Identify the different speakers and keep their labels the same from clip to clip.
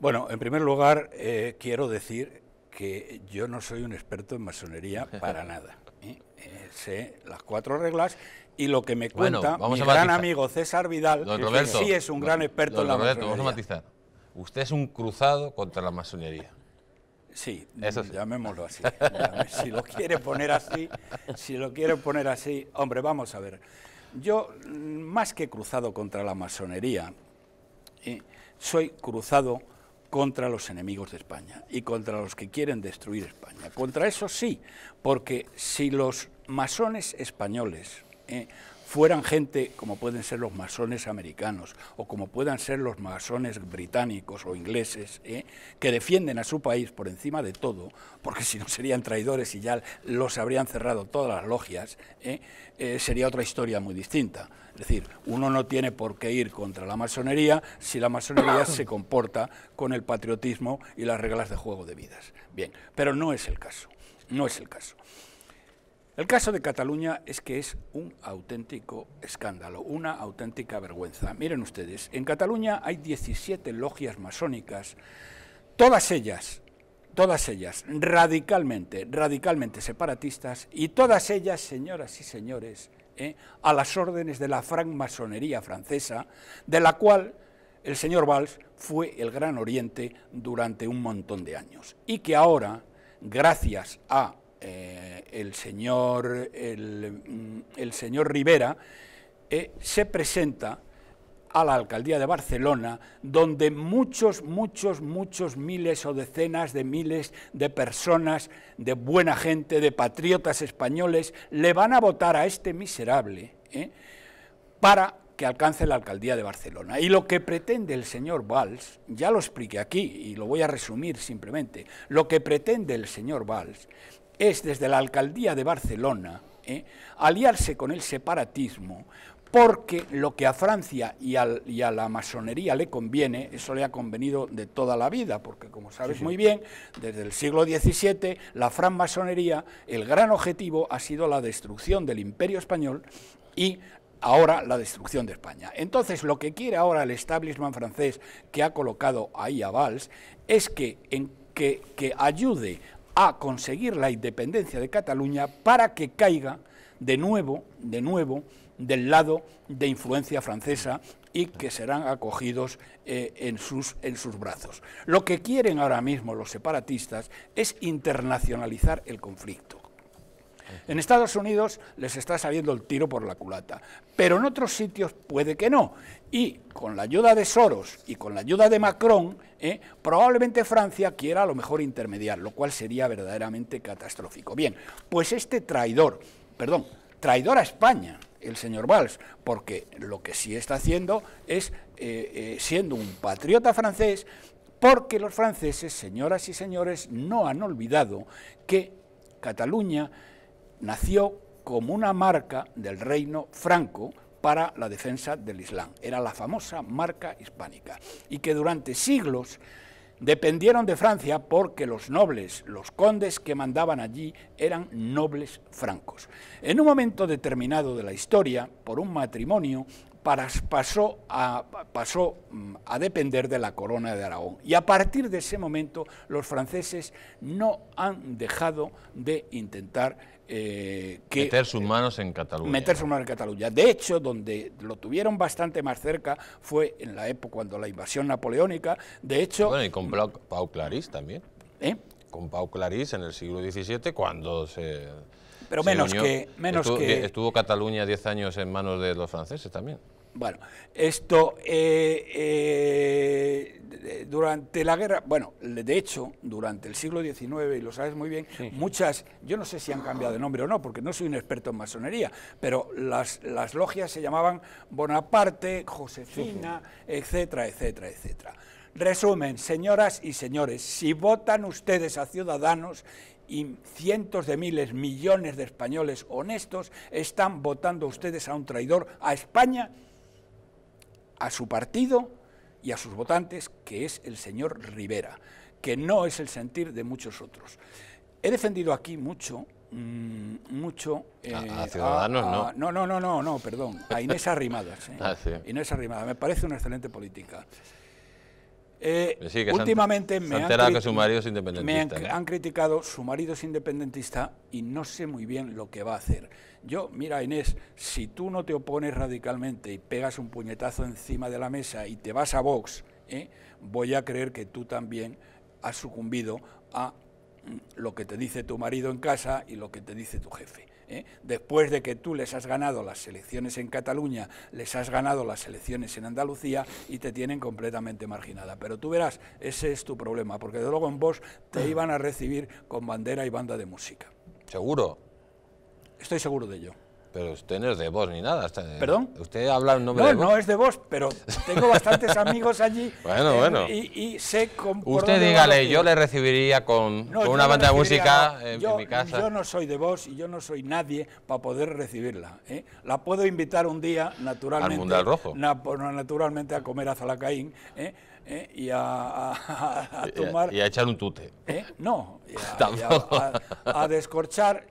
Speaker 1: Bueno, en primer lugar, eh, quiero decir que yo no soy un experto en masonería para nada. ¿eh? Eh, sé las cuatro reglas y lo que me cuenta mi gran amigo César Vidal, que sí es un gran experto en la Roberto, masonería. Usted es un cruzado contra la masonería. Sí, llamémoslo así. si lo quiere poner así, si lo quiere poner así, hombre, vamos a ver. Yo, mm, más que cruzado contra la masonería, soy cruzado contra los enemigos de España y contra los que quieren destruir España. Contra eso sí, porque si los masones españoles eh, fueran gente como pueden ser los masones americanos o como puedan ser los masones británicos o ingleses, eh, que defienden a su país por encima de todo, porque si no serían traidores y ya los habrían cerrado todas las logias, eh, sería otra historia muy distinta. Es decir, uno no tiene por qué ir contra la masonería si la masonería se comporta con el patriotismo y las reglas de juego de vidas. Bien, pero no es el caso, no es el caso. El caso de Cataluña es que es un auténtico escándalo, una auténtica vergüenza. Miren ustedes, en Cataluña hay 17 logias masónicas, todas ellas, todas ellas radicalmente, radicalmente separatistas y todas ellas, señoras y señores, eh, a las órdenes de la francmasonería francesa, de la cual el señor Valls fue el Gran Oriente durante un montón de años y que ahora, gracias a eh, el, señor, el, mm, señor Rivera, eh, se presenta a la alcaldía de Barcelona, donde muchos, muchos, muchos miles o decenas de miles de personas, de buena gente, de patriotas españoles, le van a votar a este miserable eh, para que alcance la alcaldía de Barcelona. Y lo que pretende el señor Valls, ya lo expliqué aquí y lo voy a resumir simplemente, lo que pretende el señor Valls es desde la alcaldía de Barcelona ¿eh? aliarse con el separatismo porque lo que a Francia y, a la masonería le conviene, eso le ha convenido de toda la vida, porque como sabes muy bien, desde el siglo XVII la francmasonería, el gran objetivo ha sido la destrucción del imperio español y ahora la destrucción de España. Entonces lo que quiere ahora el establishment francés que ha colocado ahí a Valls es que, en, que, que ayude a conseguir la independencia de Cataluña para que caiga de nuevo, de nuevo, del lado de influencia francesa y que serán acogidos eh, en, sus, en sus brazos. Lo que quieren ahora mismo los separatistas es internacionalizar el conflicto. En Estados Unidos les está saliendo el tiro por la culata, pero en otros sitios puede que no. Y con la ayuda de Soros y con la ayuda de Macron, eh, probablemente Francia quiera a lo mejor intermediar, lo cual sería verdaderamente catastrófico. Bien, pues este traidor, perdón, traidor a España, el señor Valls, porque lo que sí está haciendo es, eh, eh, siendo un patriota francés, porque los franceses, señoras y señores, no han olvidado que Cataluña nació como una marca del reino franco para la defensa del Islam. Era la famosa marca hispánica y que durante siglos dependieron de Francia porque los nobles, los condes que mandaban allí eran nobles francos. En un momento determinado de la historia, por un matrimonio, pasó a, mm, a depender de la corona de Aragón. Y a partir de ese momento los franceses no han dejado de intentar eh, meter sus eh, manos en Cataluña. Meter en Cataluña. De hecho, donde lo tuvieron bastante más cerca fue en la época cuando la invasión napoleónica. De hecho. Bueno, y con Pau, Pau Clarís también. ¿Eh? Con Pau Clarís en el siglo XVII, cuando se pero menos que... Menos estuvo, que... estuvo Cataluña 10 años en manos de los franceses también. Bueno, esto eh, eh, durante la guerra, bueno, de hecho, durante el siglo XIX, y lo sabes muy bien, muchas, yo no sé si han cambiado de nombre o no, porque no soy un experto en masonería, pero las, logias se llamaban Bonaparte, Josefina, etcétera, etcétera, etcétera. Resumen, señoras y señores, si votan ustedes a ciudadanos y cientos de miles, millones de españoles honestos, están votando ustedes a un traidor a España, a su partido y a sus votantes, que es el señor Rivera, que no es el sentir de muchos otros. He defendido aquí mucho mm, mucho a, eh, Ciudadanos, ¿no? No, no, no, no, perdón, a Inés Arrimadas. ¿eh? Ah, Inés Arrimadas, me parece una excelente política. Eh, pues últimamente me, han, que su marido es independentista, han, criticado, su marido es independentista y no sé muy bien lo que va a hacer. Yo, mira Inés, si tú no te opones radicalmente y pegas un puñetazo encima de la mesa y te vas a Vox, ¿eh? voy a creer que tú también has sucumbido a lo que te dice tu marido en casa y lo que te dice tu jefe. ¿eh? Después de que tú les has ganado las elecciones en Cataluña, les has ganado las elecciones en Andalucía y te tienen completamente marginada. Pero tú verás, ese es tu problema, porque de luego en vos te iban a recibir con bandera y banda de música. Seguro. Estoy seguro de ello. Pero usted no es de vos ni nada. ¿Perdón? Usted habla en nombre no, de No, es de vos pero tengo bastantes amigos allí. Bueno, eh, bueno. Y, y sé Usted dígale, yo le recibiría con, una banda de música en, yo, mi casa. Yo no soy de vos y yo no soy nadie para poder recibirla. ¿eh? La puedo invitar un día, naturalmente. Al Mundial Rojo. Pues, naturalmente a comer a Zalacaín. ¿eh? ¿Eh? y a, tomar... Y a, echar un tute. No, a, descorchar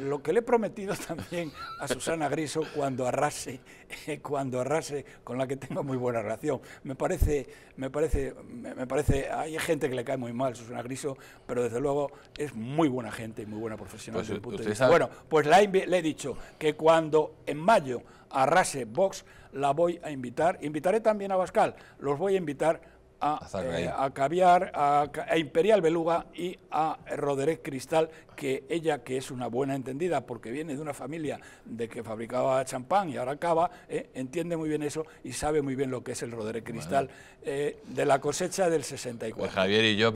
Speaker 1: lo que le he prometido también a Susana Griso cuando arrase, eh, cuando arrase, con la que tengo muy buena relación. Me parece, me parece, me parece, hay gente que le cae muy mal Susana Griso, pero desde luego es muy buena gente y muy buena profesional. Pues, punto de bueno, pues le he dicho que cuando en mayo arrase Vox, la voy a invitar. Invitaré también a Bascal, los voy a invitar eh, a, Caviar, a, Imperial Beluga y a Roderick Cristal, que ella, que es una buena entendida, porque viene de una familia de que fabricaba champán y ahora cava, eh, entiende muy bien eso y sabe muy bien lo que es el Roderick Cristal eh, de la cosecha del 64. Pues Javier y